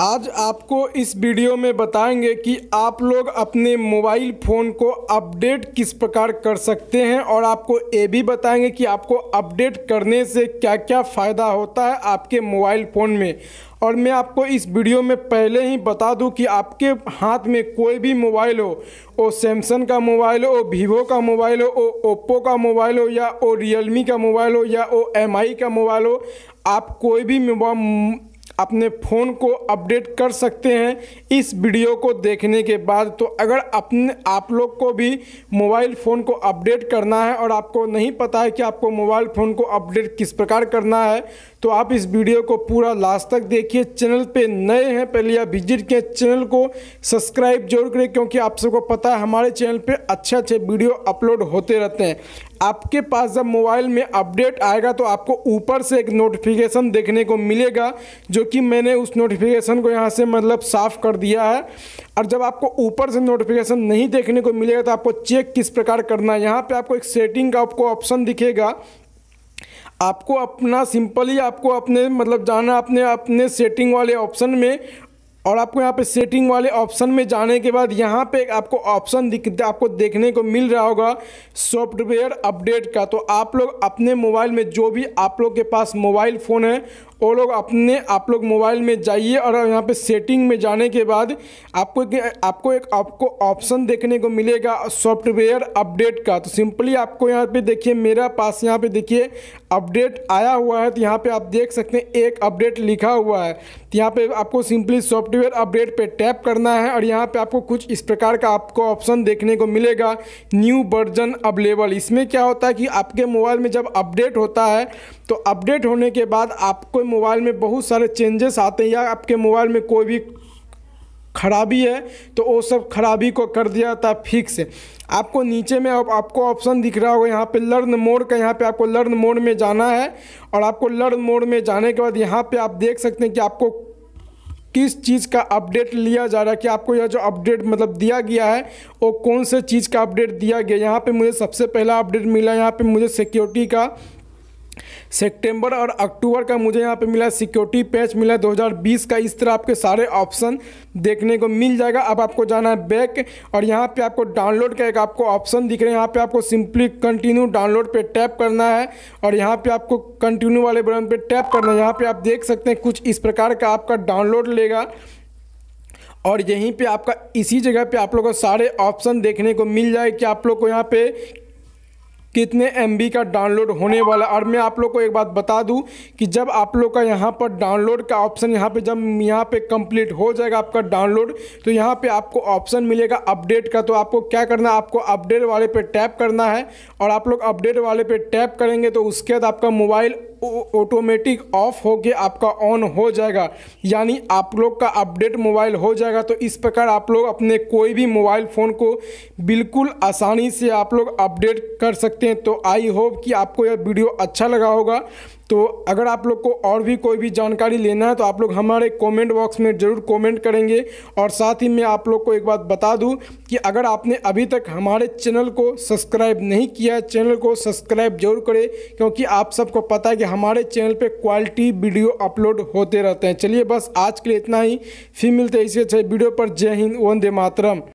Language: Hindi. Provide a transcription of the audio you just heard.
आज आपको इस वीडियो में बताएंगे कि आप लोग अपने मोबाइल फ़ोन को अपडेट किस प्रकार कर सकते हैं और आपको ये भी बताएंगे कि आपको अपडेट करने से क्या क्या फ़ायदा होता है आपके मोबाइल फ़ोन में और मैं आपको इस वीडियो में पहले ही बता दूं कि आपके हाथ में कोई भी मोबाइल हो वो सैमसंग का मोबाइल हो वीवो का मोबाइल हो वो ओप्पो का मोबाइल हो या वो रियलमी का मोबाइल हो या वो एम का मोबाइल हो आप कोई भी अपने फ़ोन को अपडेट कर सकते हैं इस वीडियो को देखने के बाद तो अगर अपने आप लोग को भी मोबाइल फ़ोन को अपडेट करना है और आपको नहीं पता है कि आपको मोबाइल फ़ोन को अपडेट किस प्रकार करना है तो आप इस वीडियो को पूरा लास्ट तक देखिए चैनल पे नए हैं पहले आप विजिट किए चैनल को सब्सक्राइब जरूर करें क्योंकि आप सबको पता है हमारे चैनल पर अच्छे अच्छे वीडियो अपलोड होते रहते हैं आपके पास जब मोबाइल में अपडेट आएगा तो आपको ऊपर से एक नोटिफिकेशन देखने को मिलेगा जो कि मैंने उस नोटिफिकेशन को यहाँ से मतलब साफ़ कर दिया है और जब आपको ऊपर से नोटिफिकेशन नहीं देखने को मिलेगा तो आपको चेक किस प्रकार करना है यहाँ पर आपको एक सेटिंग का आपको ऑप्शन दिखेगा आपको अपना सिंपली आपको अपने मतलब जाना अपने अपने सेटिंग वाले ऑप्शन में और आपको यहाँ पे सेटिंग वाले ऑप्शन में जाने के बाद यहाँ पे आपको ऑप्शन दिख आपको देखने को मिल रहा होगा सॉफ्टवेयर अपडेट का तो आप लोग अपने मोबाइल में जो भी आप लोग के पास मोबाइल फ़ोन है वो लोग अपने आप लोग मोबाइल में जाइए और यहाँ पे सेटिंग में जाने के बाद आपको एक आपको एक आपको ऑप्शन देखने को मिलेगा सॉफ्टवेयर अपडेट का तो सिंपली आपको यहाँ पे देखिए मेरा पास यहाँ पे देखिए अपडेट आया हुआ है तो यहाँ पे आप देख सकते हैं एक अपडेट लिखा हुआ है तो यहाँ पे आपको सिंपली सॉफ्टवेयर अपडेट पे टैप करना है और यहाँ पे आपको कुछ इस प्रकार का आपको ऑप्शन देखने को मिलेगा न्यू वर्जन अवेलेबल इसमें क्या होता है कि आपके मोबाइल में जब अपडेट होता है तो अपडेट होने के बाद आपको मोबाइल में बहुत सारे चेंजेस आते हैं या आपके मोबाइल में कोई भी खराबी है तो वो सब खराबी को कर दिया जाता है फिक्स आपको नीचे में अब आप, आपको ऑप्शन दिख रहा होगा यहाँ पे लर्न मोड का यहाँ पे आपको लर्न मोड में जाना है और आपको लर्न मोड में जाने के बाद यहाँ पे आप देख सकते हैं कि आपको किस चीज़ का अपडेट लिया जा रहा है कि आपको यह जो अपडेट मतलब दिया गया है वो कौन से चीज़ का अपडेट दिया गया यहाँ पर मुझे सबसे पहला अपडेट मिला यहाँ पर मुझे सिक्योरिटी का सितंबर और अक्टूबर का मुझे यहाँ पे मिला सिक्योरिटी पैच मिला 2020 का इस तरह आपके सारे ऑप्शन देखने को मिल जाएगा अब आपको जाना है बैक और यहाँ पे आपको डाउनलोड का एक आपको ऑप्शन दिख रहा है यहाँ पे आपको सिंपली कंटिन्यू डाउनलोड पे टैप करना है और यहाँ पे आपको कंटिन्यू वाले बटन पे टैप करना है यहाँ पे आप देख सकते हैं कुछ इस प्रकार का आपका डाउनलोड लेगा और यहीं पे आपका इसी जगह पे आप लोग को सारे ऑप्शन देखने को मिल जाए कि आप लोग को यहाँ पे कितने एम का डाउनलोड होने वाला और मैं आप लोग को एक बात बता दूं कि जब आप लोग का यहाँ पर डाउनलोड का ऑप्शन यहाँ पे जब यहाँ पे कंप्लीट हो जाएगा आपका डाउनलोड तो यहाँ पे आपको ऑप्शन मिलेगा अपडेट का तो आपको क्या करना है आपको अपडेट वाले पे टैप करना है और आप लोग अपडेट वाले पे टैप करेंगे तो उसके बाद आपका मोबाइल ऑटोमेटिक ऑफ होके आपका ऑन हो जाएगा यानी आप लोग का अपडेट मोबाइल हो जाएगा तो इस प्रकार आप लोग अपने कोई भी मोबाइल फ़ोन को बिल्कुल आसानी से आप लोग अपडेट कर सकते हैं तो आई होप कि आपको यह वीडियो अच्छा लगा होगा तो अगर आप लोग को और भी कोई भी जानकारी लेना है तो आप लोग हमारे कमेंट बॉक्स में ज़रूर कमेंट करेंगे और साथ ही मैं आप लोग को एक बात बता दूं कि अगर आपने अभी तक हमारे चैनल को सब्सक्राइब नहीं किया है चैनल को सब्सक्राइब जरूर करें क्योंकि आप सबको पता है कि हमारे चैनल पर क्वालिटी वीडियो अपलोड होते रहते हैं चलिए बस आज के लिए इतना ही फिर मिलते हैं इसी अच्छे वीडियो पर जय हिंद वंदे मातरम